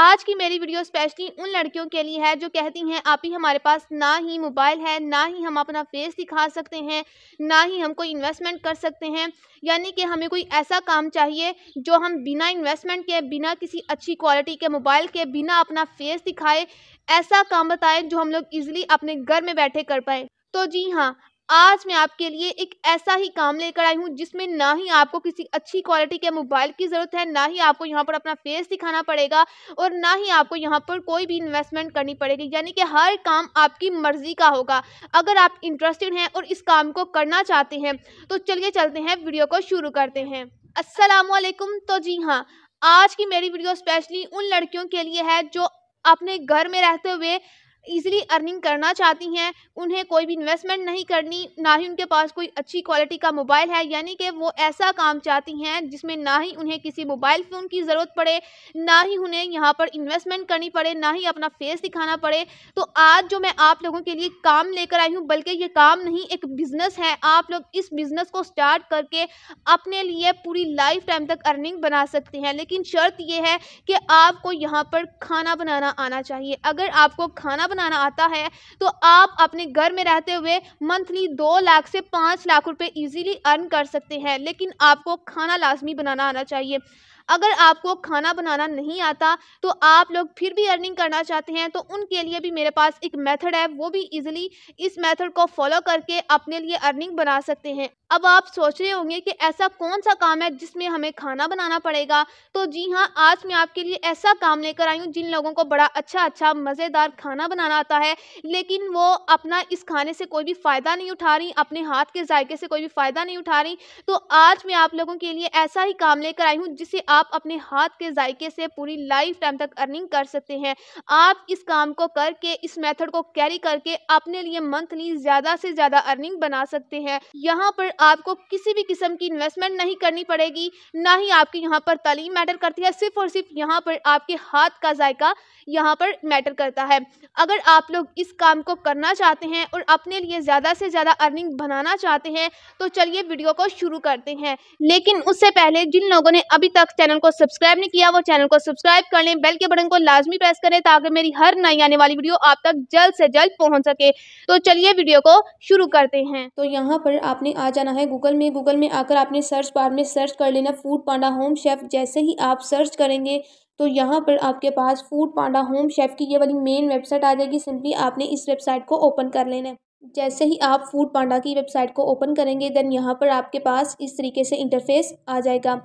आज की मेरी वीडियो स्पेशली उन लड़कियों के लिए है जो कहती हैं आप ही हमारे पास ना ही मोबाइल है ना ही हम अपना फेस दिखा सकते हैं ना ही हम कोई इन्वेस्टमेंट कर सकते हैं यानी कि हमें कोई ऐसा काम चाहिए जो हम बिना इन्वेस्टमेंट के बिना किसी अच्छी क्वालिटी के मोबाइल के बिना अपना फेस दिखाए ऐसा काम बताएं जो हम लोग ईजिली अपने घर में बैठे कर पाएँ तो जी हाँ आज मैं आपके लिए एक ऐसा ही काम लेकर आई हूँ जिसमें ना ही आपको किसी अच्छी क्वालिटी के मोबाइल की ज़रूरत है ना ही आपको यहाँ पर अपना फेस दिखाना पड़ेगा और ना ही आपको यहाँ पर कोई भी इन्वेस्टमेंट करनी पड़ेगी यानी कि हर काम आपकी मर्जी का होगा अगर आप इंटरेस्टेड हैं और इस काम को करना चाहते हैं तो चलिए चलते हैं वीडियो को शुरू करते हैं असलकुम तो जी हाँ आज की मेरी वीडियो स्पेशली उन लड़कियों के लिए है जो अपने घर में रहते हुए ईजिली अर्निंग करना चाहती हैं उन्हें कोई भी इन्वेस्टमेंट नहीं करनी ना ही उनके पास कोई अच्छी क्वालिटी का मोबाइल है यानी कि वो ऐसा काम चाहती हैं जिसमें ना ही उन्हें किसी मोबाइल फ़ोन की ज़रूरत पड़े ना ही उन्हें यहाँ पर इन्वेस्टमेंट करनी पड़े ना ही अपना फेस दिखाना पड़े तो आज जो मैं आप लोगों के लिए काम लेकर आई हूँ बल्कि ये काम नहीं एक बिज़नेस है आप लोग इस बिज़नेस को स्टार्ट करके अपने लिए पूरी लाइफ टाइम तक अर्निंग बना सकते हैं लेकिन शर्त यह है कि आपको यहाँ पर खाना बनाना आना चाहिए अगर आपको खाना बनाना आता है तो आप अपने घर में रहते हुए मंथली दो लाख से पाँच लाख रुपए इजीली अर्न कर सकते हैं लेकिन आपको खाना लाजमी बनाना आना चाहिए अगर आपको खाना बनाना नहीं आता तो आप लोग फिर भी अर्निंग करना चाहते हैं तो उनके लिए भी मेरे पास एक मेथड है वो भी इजीली इस मेथड को फॉलो करके अपने लिए अर्निंग बना सकते हैं अब आप सोच रहे होंगे कि ऐसा कौन सा काम है जिसमें हमें खाना बनाना पड़ेगा तो जी हाँ आज मैं आपके लिए ऐसा काम लेकर आई हूँ जिन लोगों को बड़ा अच्छा अच्छा मज़ेदार खाना बनाना आता है लेकिन वो अपना इस खाने से कोई भी फ़ायदा नहीं उठा रही अपने हाथ के जायके से कोई भी फ़ायदा नहीं उठा रही तो आज मैं आप लोगों के लिए ऐसा ही काम लेकर आई हूँ जिसे आप अपने हाथ के जायके से पूरी लाइफ टाइम तक अर्निंग कर सकते हैं आप इस काम को करके इस मेथड को कैरी करके अपने लिए मंथली ज़्यादा से ज़्यादा अर्निंग बना सकते हैं यहाँ पर आपको किसी भी किस्म की इन्वेस्टमेंट नहीं करनी पड़ेगी ना ही आपकी यहाँ पर तालीम मैटर करती है सिर्फ और सिर्फ यहाँ पर आपके हाथ का जायका यहाँ पर मैटर करता है अगर आप लोग इस काम को करना चाहते हैं और अपने लिए ज़्यादा से ज़्यादा अर्निंग बनाना चाहते हैं तो चलिए वीडियो को शुरू करते हैं लेकिन उससे पहले जिन लोगों ने अभी तक चैनल को सब्सक्राइब नहीं किया वो चैनल को सब्सक्राइब कर लें बेल के बटन को लाजमी प्रेस करें ताकि मेरी हर नई आने वाली वीडियो आप तक जल्द से जल्द पहुंच सके तो चलिए वीडियो को शुरू करते हैं तो यहाँ पर आपने आ जाना करना है गूगल में गूगल में आकर आपने सर्च बार में सर्च कर लेना फूड पांडा होम शेफ़ जैसे ही आप सर्च करेंगे तो यहाँ पर आपके पास फूड पांडा होम शेफ़ की ये वाली मेन वेबसाइट आ जाएगी सिंपली आपने इस वेबसाइट को ओपन कर लेना है जैसे ही आप फूड पांडा की वेबसाइट को ओपन करेंगे देन यहाँ पर आपके पास इस तरीके से इंटरफेस आ जाएगा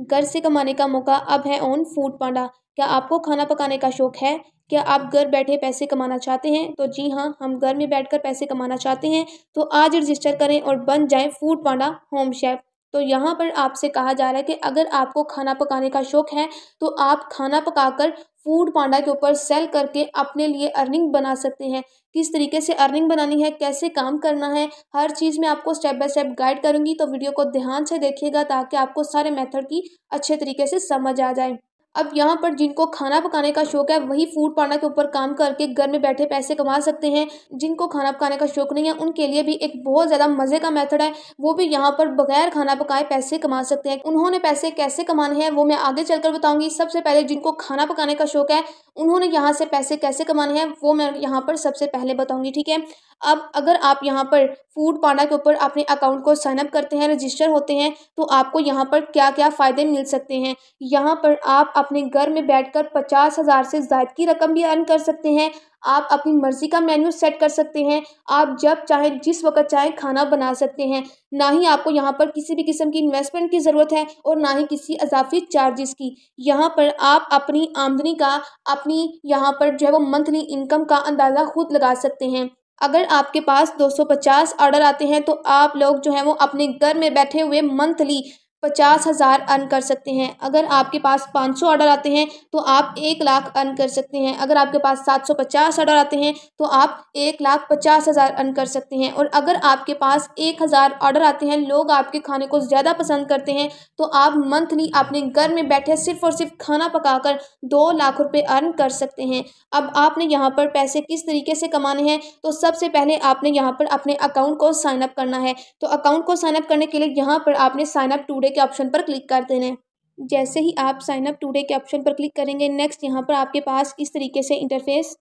घर से कमाने का मौका अब है ऑन फूड पांडा क्या आपको खाना पकाने का शौक है क्या आप घर बैठे पैसे कमाना चाहते हैं तो जी हाँ हम घर में बैठकर पैसे कमाना चाहते हैं तो आज रजिस्टर करें और बन जाएं फूड पांडा होम शेफ तो यहाँ पर आपसे कहा जा रहा है कि अगर आपको खाना पकाने का शौक़ है तो आप खाना पकाकर फूड पांडा के ऊपर सेल करके अपने लिए अर्निंग बना सकते हैं किस तरीके से अर्निंग बनानी है कैसे काम करना है हर चीज़ में आपको स्टेप बाय स्टेप गाइड करूँगी तो वीडियो को ध्यान से देखिएगा ताकि आपको सारे मेथड की अच्छे तरीके से समझ आ जाए अब यहाँ पर जिनको खाना पकाने का शौक है वही फूड पार्टनर के ऊपर काम करके घर में बैठे पैसे कमा सकते हैं जिनको खाना पकाने का शौक नहीं है उनके लिए भी एक बहुत ज़्यादा मज़े का मेथड है वो भी यहाँ पर बगैर खाना पकाए पैसे कमा सकते हैं उन्होंने पैसे कैसे कमाने हैं वो मैं आगे चलकर बताऊँगी सबसे पहले जिनको खाना पकाने का शौक है उन्होंने यहाँ से पैसे कैसे कमाने हैं वो मैं यहाँ पर सबसे पहले बताऊँगी ठीक है अब अगर आप यहाँ पर फूड पांडा के ऊपर अपने अकाउंट को साइनअप करते हैं रजिस्टर होते हैं तो आपको यहाँ पर क्या क्या फ़ायदे मिल सकते हैं यहाँ पर आप अपने घर में बैठकर पचास हज़ार से ज़ायद की रकम भी अर्न कर सकते हैं आप अपनी मर्ज़ी का मेन्यू सेट कर सकते हैं आप जब चाहे जिस वक्त चाहे खाना बना सकते हैं ना ही आपको यहाँ पर किसी भी किस्म की इन्वेस्टमेंट की ज़रूरत है और ना ही किसी अजाफी चार्जेस की यहाँ पर आप अपनी आमदनी का अपनी यहाँ पर जो है वो मंथली इनकम का अंदाज़ा खुद लगा सकते हैं अगर आपके पास 250 ऑर्डर आते हैं तो आप लोग जो है वो अपने घर में बैठे हुए मंथली पचास हज़ार अर्न कर सकते हैं अगर आपके पास पाँच सौ ऑर्डर आते हैं तो आप एक लाख अर्न कर सकते हैं अगर आपके पास सात सौ पचास ऑर्डर आते हैं तो आप एक लाख पचास हज़ार अर्न कर सकते हैं और अगर आपके पास एक हज़ार ऑर्डर आते हैं लोग आपके खाने को ज़्यादा पसंद करते हैं तो आप मंथली अपने घर में बैठे सिर्फ और सिर्फ खाना कर दो लाख रुपये अर्न कर सकते हैं अब आपने यहाँ पर पैसे किस तरीके से कमाने हैं तो सबसे पहले आपने यहाँ पर अपने अकाउंट को साइनअप करना है तो अकाउंट को साइनअप करने के लिए यहाँ पर आपने साइनअप टूडे के ऑप्शन पर क्लिक कर देना है जैसे ही आप साइन अप टूडे के ऑप्शन पर क्लिक करेंगे नेक्स्ट यहाँ पर आपके पास इस तरीके से इंटरफेस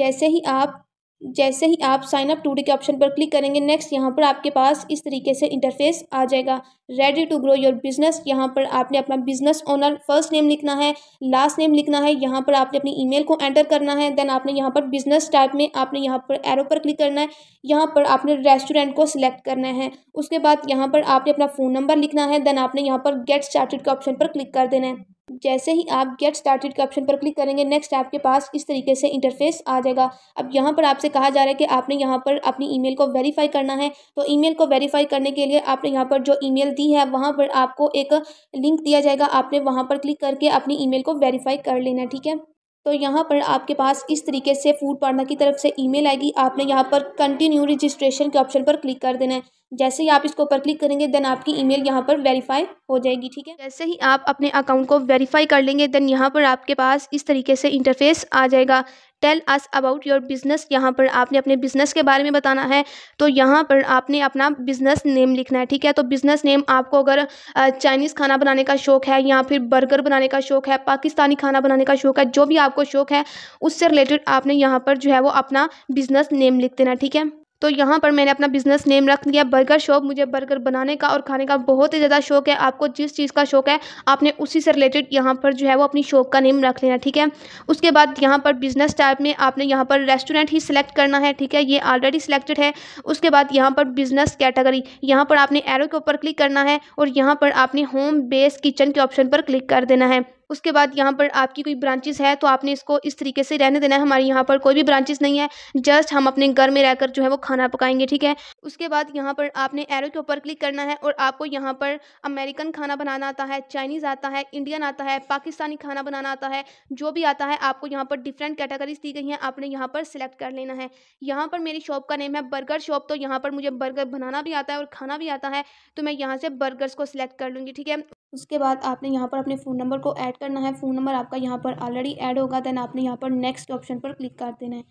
जैसे ही आप जैसे ही आप साइन अप टूडे के ऑप्शन पर क्लिक करेंगे नेक्स्ट यहाँ पर आपके पास इस तरीके से इंटरफेस आ जाएगा ready to grow your business यहाँ पर आपने अपना बिजनेस ओनर फर्स्ट नेम लिखना है लास्ट नेम लिखना है यहाँ पर आपने अपनी ईमेल को एंटर करना है देन आपने यहाँ पर बिजनेस टाइप में आपने यहाँ पर एरो पर क्लिक करना है यहाँ पर आपने रेस्टोरेंट को सिलेक्ट करना है उसके बाद यहाँ पर आपने अपना फ़ोन नंबर लिखना है देन आपने यहाँ पर गेट स्टार्टेड के ऑप्शन पर क्लिक कर देना है जैसे ही आप गेट स्टार्टेड के ऑप्शन पर क्लिक करेंगे नेक्स्ट आपके पास इस तरीके से इंटरफेस आ जाएगा अब यहाँ पर आपसे कहा जा रहा है कि आपने यहाँ पर अपनी ईमेल को वेरीफाई करना है तो ईमेल को वेरीफाई करने के लिए आपने यहाँ पर जो ईमेल दी है वहाँ पर आपको एक लिंक दिया जाएगा आपने वहाँ पर क्लिक करके अपनी ई को वेरीफाई कर लेना ठीक है तो यहाँ पर आपके पास इस तरीके से फूड पार्टनर की तरफ से ईमेल आएगी आपने यहाँ पर कंटिन्यू रजिस्ट्रेशन के ऑप्शन पर क्लिक कर देना है जैसे ही आप इसके ऊपर क्लिक करेंगे देन आपकी ईमेल यहाँ पर वेरीफाई हो जाएगी ठीक है जैसे ही आप अपने अकाउंट को वेरीफाई कर लेंगे देन यहाँ पर आपके पास इस तरीके से इंटरफेस आ जाएगा tell us about your business यहाँ पर आपने अपने बिज़नेस के बारे में बताना है तो यहाँ पर आपने अपना बिज़नेस नेम लिखना है ठीक है तो बिज़नेस नेम आपको अगर चाइनीज़ खाना बनाने का शौक़ है या फिर बर्गर बनाने का शौक़ है पाकिस्तानी खाना बनाने का शौक़ है जो भी आपको शौक़ है उससे रिलेटेड आपने यहाँ पर जो है वो अपना बिज़नेस नेम लिख देना ठीक है तो यहाँ पर मैंने अपना बिज़नेस नेम रख लिया बर्गर शॉप मुझे बर्गर बनाने का और खाने का बहुत ही ज़्यादा शौक है आपको जिस चीज़ का शौक है आपने उसी से रिलेटेड यहाँ पर जो है वो अपनी शॉप का नेम रख लेना ठीक है उसके बाद यहाँ पर बिज़नेस टाइप में आपने यहाँ पर रेस्टोरेंट ही सिलेक्ट करना है ठीक है ये ऑलरेडी सिलेक्टेड है उसके बाद यहाँ पर बिज़नेस कैटेगरी यहाँ पर आपने एरो के ऊपर क्लिक करना है और यहाँ पर आपने होम बेस किचन के ऑप्शन पर क्लिक कर देना है उसके बाद यहाँ पर आपकी कोई ब्रांचेस है तो आपने इसको इस तरीके से रहने देना है हमारे यहाँ पर कोई भी ब्रांचेस नहीं है जस्ट हम अपने घर में रहकर जो है वो खाना पकाएंगे ठीक है उसके बाद यहाँ पर आपने एरो के ऊपर क्लिक करना है और आपको यहाँ पर अमेरिकन खाना बनाना आता है चाइनीज़ आता है इंडियन आता है पाकिस्तानी खाना बनाना आता है जो भी आता है आपको यहाँ पर डिफरेंट कैटेगरीज दी गई हैं आपने यहाँ पर सिलेक्ट कर लेना है यहाँ पर मेरी शॉप का नेम है बर्गर शॉप तो यहाँ पर मुझे बर्गर बनाना भी आता है और खाना भी आता है तो मैं यहाँ से बर्गर्स को सिलेक्ट कर लूँगी ठीक है उसके बाद आपने यहाँ पर अपने फ़ोन नंबर को ऐड करना है फ़ोन नंबर आपका यहाँ पर ऑलरेडी ऐड होगा देन आपने यहाँ पर नेक्स्ट ऑप्शन पर क्लिक कर देना है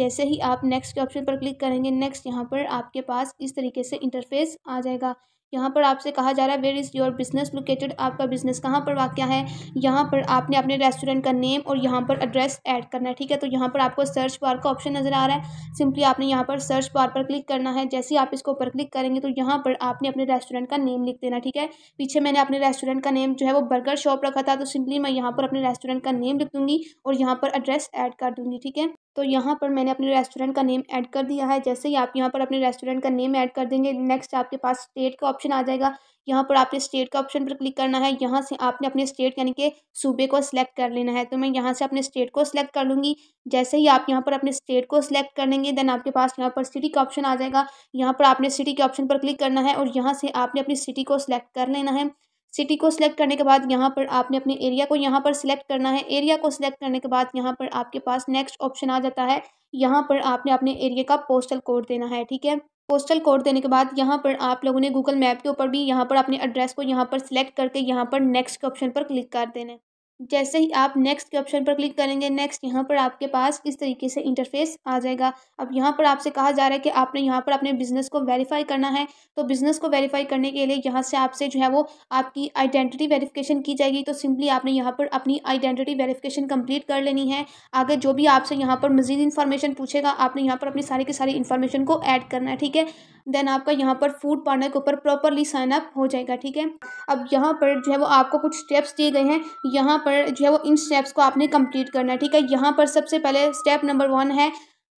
जैसे ही आप नेक्स्ट के ऑप्शन पर क्लिक करेंगे नेक्स्ट यहाँ पर आपके पास इस तरीके से इंटरफेस आ जाएगा यहाँ पर आपसे कहा जा रहा है where is your business located आपका बिजनेस कहाँ पर वाक़ है यहाँ पर आपने अपने रेस्टोरेंट का नेम और यहाँ पर एड्रेस ऐड करना है ठीक है तो यहाँ पर आपको सर्च बार का ऑप्शन नज़र आ रहा है सिंपली आपने यहाँ पर सर्च बार पर क्लिक करना है जैसे ही आप इसको ऊपर क्लिक करेंगे तो यहाँ पर आपने अपने रेस्टोरेंट का नेम लिख देना ठीक है पीछे मैंने अपने रेस्टोरेंट का नेम जो है वो बर्गर शॉप रखा था तो सिंपली मैं यहाँ पर अपने रेस्टोरेंट का नेम लिख दूँगी और यहाँ पर एड्रेस ऐड कर दूँगी ठीक है तो यहाँ पर मैंने अपने रेस्टोरेंट का नेम ऐड कर दिया है जैसे ही आप यहाँ पर अपने रेस्टोरेंट का नेम ऐड कर देंगे नेक्स्ट आपके पास स्टेट का ऑप्शन ऑप्शन आ जाएगा यहाँ पर आपने स्टेट का ऑप्शन पर क्लिक करना है यहाँ से आपने अपने स्टेट यानी कि सूबे को सिलेक्ट कर लेना है तो मैं यहाँ से अपने स्टेट को सिलेक्ट कर लूँगी जैसे ही आप यहाँ पर अपने स्टेट को सिलेक्ट कर लेंगे देन आपके पास यहाँ पर सिटी का ऑप्शन आ जाएगा यहाँ पर आपने सिटी के ऑप्शन पर क्लिक करना है और यहाँ से आपने अपनी सिटी को सिलेक्ट कर लेना है सिटी को सिलेक्ट करने के बाद यहाँ पर आपने अपने एरिया को यहाँ पर सिलेक्ट करना है एरिया को सिलेक्ट करने के बाद यहाँ पर आपके पास नेक्स्ट ऑप्शन आ जाता है यहाँ पर आपने अपने एरिया का पोस्टल कोड देना है ठीक है पोस्टल कोड देने के बाद यहाँ पर आप लोगों ने गूगल मैप के ऊपर भी यहाँ पर अपने एड्रेस को यहाँ पर सिलेक्ट करके यहाँ पर नेक्स्ट ऑप्शन पर क्लिक कर देना है जैसे ही आप नेक्स्ट के ऑप्शन पर क्लिक करेंगे नेक्स्ट यहाँ पर आपके पास इस तरीके से इंटरफेस आ जाएगा अब यहाँ पर आपसे कहा जा रहा है कि आपने यहाँ पर अपने बिज़नेस को वेरीफाई करना है तो बिज़नेस को वेरीफाई करने के लिए यहाँ से आपसे जो है वो आपकी आइडेंटिटी वेरीफिकेशन की जाएगी तो सिंपली आपने यहाँ पर अपनी आइडेंटिटी वेरीफिकेशन कम्प्लीट कर लेनी है आगे जो भी आपसे यहाँ पर मजीद इन्फॉर्मेशन पूछेगा आपने यहाँ पर अपनी सारी की सारी इन्फॉर्मेशन को ऐड करना है ठीक है देन आपका यहाँ पर फूड पार्टनर के ऊपर प्रॉपरली साइनअप हो जाएगा ठीक है अब यहाँ पर जो है वो आपको कुछ स्टेप्स दिए गए हैं यहाँ पर पर जो है वो इन स्टेप्स को आपने कंप्लीट करना है ठीक है यहाँ पर सबसे पहले स्टेप नंबर वन है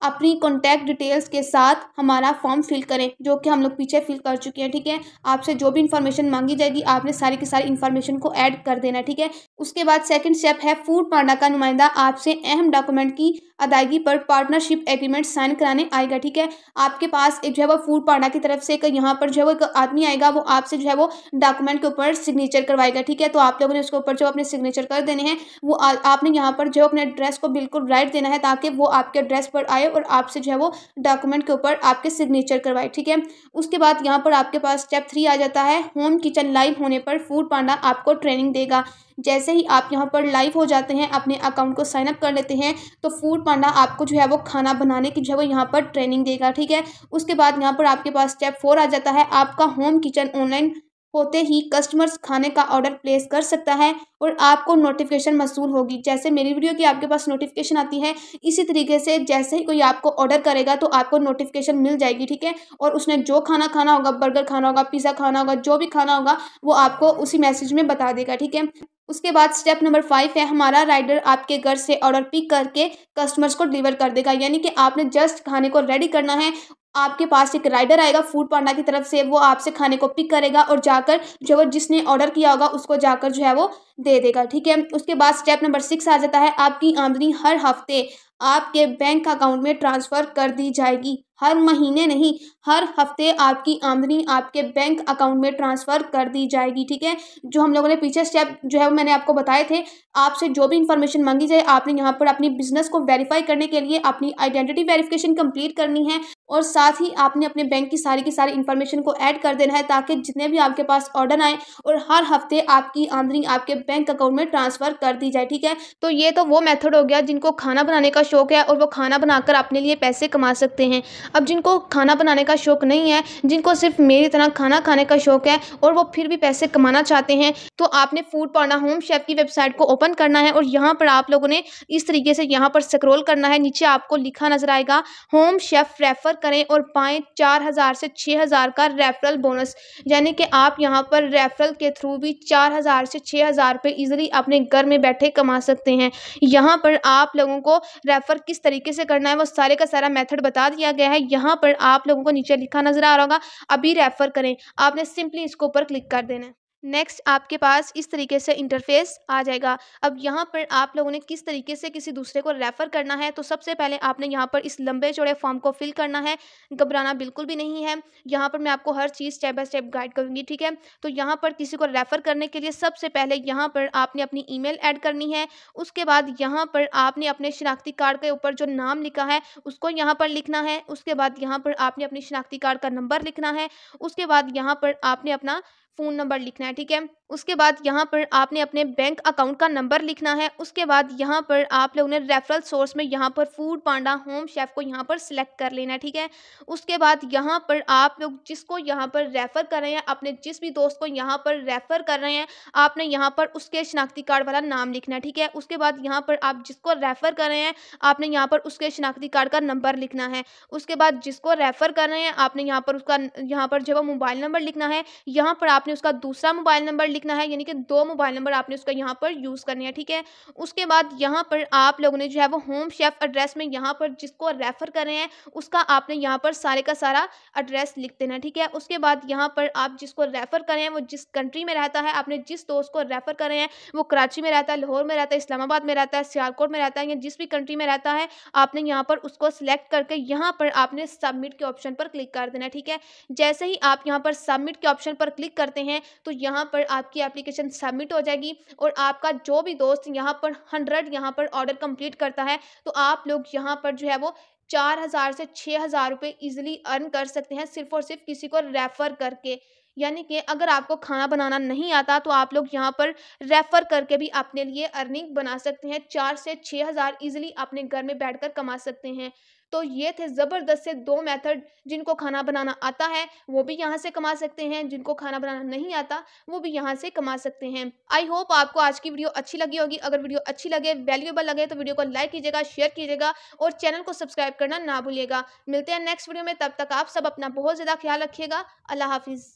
अपनी कॉन्टैक्ट डिटेल्स के साथ हमारा फॉर्म फिल करें जो कि हम लोग पीछे फिल कर चुके हैं ठीक है आपसे जो भी इंफॉर्मेशन मांगी जाएगी आपने सारी की सारी इन्फॉर्मेशन को ऐड कर देना ठीक है उसके बाद सेकंड स्टेप है फूड पांडा का नुमाइंदा आपसे अहम डॉक्यूमेंट की अदायगी पर पार्टनरशिप एग्रीमेंट साइन कराने आएगा ठीक है आपके पास एक जो है वो फूड पांडा की तरफ से एक यहाँ पर जो है वो एक आदमी आएगा वो आपसे जो है वो डॉक्यूमेंट के ऊपर सिग्नेचर करवाएगा ठीक है तो आप लोगों ने उसके ऊपर जो अपने सिग्नेचर कर देने हैं वो आपने यहाँ पर जो अपने एड्रेस को बिल्कुल राइट देना है ताकि वो आपके एड्रेस पर आए और आपसे जो है वो डॉक्यूमेंट के ऊपर आपके सिग्नेचर करवाए ठीक है उसके बाद यहाँ पर आपके पास स्टेप थ्री आ जाता है होम किचन लाइव होने पर फूड पांडा आपको ट्रेनिंग देगा जैसे ही आप यहाँ पर लाइव हो जाते हैं अपने अकाउंट को साइनअप कर लेते हैं तो फूड खाना आपको जो है वो खाना बनाने की जो है वो यहाँ पर ट्रेनिंग देगा ठीक है उसके बाद यहाँ पर आपके पास स्टेप फोर आ जाता है आपका होम किचन ऑनलाइन होते ही कस्टमर्स खाने का ऑर्डर प्लेस कर सकता है और आपको नोटिफिकेशन मसूल होगी जैसे मेरी वीडियो की आपके पास नोटिफिकेशन आती है इसी तरीके से जैसे ही कोई आपको ऑर्डर करेगा तो आपको नोटिफिकेशन मिल जाएगी ठीक है और उसने जो खाना खाना होगा बर्गर खाना होगा पिज़्ज़ा खाना होगा जो भी खाना होगा वो आपको उसी मैसेज में बता देगा ठीक है उसके बाद स्टेप नंबर फाइव है हमारा राइडर आपके घर से ऑर्डर पिक करके कस्टमर्स को डिलीवर कर देगा यानी कि आपने जस्ट खाने को रेडी करना है आपके पास एक राइडर आएगा फूड पांडा की तरफ से वो आपसे खाने को पिक करेगा और जाकर जो जिसने ऑर्डर किया होगा उसको जाकर जो है वो दे देगा ठीक है उसके बाद स्टेप नंबर सिक्स आ जाता है आपकी आमदनी हर हफ्ते आपके बैंक अकाउंट में ट्रांसफ़र कर दी जाएगी हर महीने नहीं हर हफ्ते आपकी आमदनी आपके बैंक अकाउंट में ट्रांसफ़र कर दी जाएगी ठीक है जो हम लोगों ने पीछे स्टेप जो है वो मैंने आपको बताए थे आपसे जो भी इन्फॉर्मेशन मांगी जाए आपने यहाँ पर अपनी बिजनेस को वेरीफाई करने के लिए अपनी आइडेंटिटी वेरिफिकेशन कंप्लीट करनी है और साथ ही आपने अपने बैंक की सारी की सारी इन्फॉर्मेशन को ऐड कर देना है ताकि जितने भी आपके पास ऑर्डर आए और हर हफ्ते आपकी आमदनी आपके बैंक अकाउंट में ट्रांसफ़र कर दी जाए ठीक है तो ये तो वो मेथड हो गया जिनको खाना बनाने का शौक़ है और वो खाना बनाकर अपने लिए पैसे कमा सकते हैं अब जिनको खाना बनाने का शौक़ नहीं है जिनको सिर्फ मेरी तरह खाना खाने का शौक़ है और वो फिर भी पैसे कमाना चाहते हैं तो आपने फूड पाना होम शेफ़ की वेबसाइट को ओपन करना है और यहाँ पर आप लोगों ने इस तरीके से यहाँ पर स्क्रोल करना है नीचे आपको लिखा नज़र आएगा होम शेफ़ रेफ़र करें और पाए चार हज़ार से छह हज़ार का रेफरल बोनस यानी कि आप यहाँ पर रेफरल के थ्रू भी चार हज़ार से छह हज़ार रुपए अपने घर में बैठे कमा सकते हैं यहाँ पर आप लोगों को रेफ़र किस तरीके से करना है वो सारे का सारा मेथड बता दिया गया है यहाँ पर आप लोगों को नीचे लिखा नज़र आ रहा होगा अभी रेफ़र करें आपने सिंपली इसके ऊपर क्लिक कर देना है नेक्स्ट आपके पास इस तरीके से इंटरफेस आ जाएगा अब यहाँ पर आप लोगों ने किस तरीके से किसी दूसरे को रेफ़र करना है तो सबसे पहले आपने यहाँ पर इस लंबे चौड़े फॉर्म को फिल करना है घबराना बिल्कुल भी नहीं है यहाँ पर मैं आपको हर चीज़ स्टेप बाय स्टेप गाइड करूँगी ठीक है तो यहाँ पर किसी को रेफ़र करने के लिए सबसे पहले यहाँ पर आपने अपनी ईमेल ऐड करनी है उसके बाद यहाँ पर आपने अपने शिनाख्ती कार्ड के ऊपर जो नाम लिखा है उसको यहाँ पर लिखना है उसके बाद यहाँ पर आपने अपनी शनाख्ती कार्ड का नंबर लिखना है उसके बाद यहाँ पर आपने अपना फ़ोन नंबर लिखना है ठीक है उसके बाद यहाँ पर आपने अपने बैंक अकाउंट का नंबर लिखना है उसके बाद यहाँ पर आप लोगों ने रेफरल सोर्स में यहाँ पर फूड पांडा होम शेफ़ को यहाँ पर सिलेक्ट कर लेना है ठीक है उसके बाद यहाँ पर आप लोग जिसको यहाँ पर रेफ़र कर रहे हैं अपने जिस भी दोस्त को यहाँ पर रेफ़र कर रहे हैं आपने यहाँ पर उसके शनाख्ती कार्ड वाला नाम लिखना है ठीक है उसके बाद यहाँ पर आप जिसको रेफ़र कर रहे हैं आपने यहाँ पर उसके शनाख्ती कार्ड का नंबर लिखना है उसके बाद जिसको रेफ़र कर रहे हैं आपने यहाँ पर उसका यहाँ पर जो मोबाइल नंबर लिखना है यहाँ पर आपने उसका दूसरा मोबाइल नंबर लिखना है यानी कि दो मोबाइल नंबर आपने उसका यहाँ पर यूज़ करना है ठीक है उसके बाद यहाँ पर आप लोगों ने जो है वो होम शेफ एड्रेस में यहाँ पर जिसको रेफ़र कर रहे हैं उसका आपने यहाँ पर सारे का सारा एड्रेस लिख देना ठीक है उसके बाद यहाँ पर आप जिसको रेफ़र कर रहे हैं वो जिस कंट्री में रहता है आपने जिस दोस्त को रेफ़र कर रहे हैं वो कराची में रहता है लाहौर में रहता है इस्लामाबाद में रहता है सियालकोट में रहता है या जिस भी कंट्री में रहता है आपने यहाँ पर उसको सिलेक्ट करके यहाँ पर आपने सबमिट के ऑप्शन पर क्लिक कर देना ठीक है जैसे ही आप यहाँ पर सबमिट के ऑप्शन पर क्लिक करते हैं तो यहाँ पर आप आपकी एप्लीकेशन सबमिट हो जाएगी और आपका जो भी दोस्त यहाँ पर हंड्रेड यहाँ पर ऑर्डर कंप्लीट करता है तो आप लोग यहाँ पर जो है वो चार हज़ार से छः हज़ार रुपये ईजिली अर्न कर सकते हैं सिर्फ और सिर्फ किसी को रेफ़र करके यानी कि अगर आपको खाना बनाना नहीं आता तो आप लोग यहाँ पर रेफ़र करके भी अपने लिए अर्निंग बना सकते हैं चार से छः हज़ार ईजिली अपने घर में बैठकर कमा सकते हैं तो ये थे ज़बरदस्त से दो मेथड जिनको खाना बनाना आता है वो भी यहाँ से कमा सकते हैं जिनको खाना बनाना नहीं आता वो भी यहाँ से कमा सकते हैं आई होप आपको आज की वीडियो अच्छी लगी होगी अगर वीडियो अच्छी लगे वैल्यूएबल लगे तो वीडियो को लाइक कीजिएगा शेयर कीजिएगा और चैनल को सब्सक्राइब करना ना भूलिएगा मिलते हैं नेक्स्ट वीडियो में तब तक आप सब अपना बहुत ज़्यादा ख्याल रखिएगा अल्लाह हाफिज़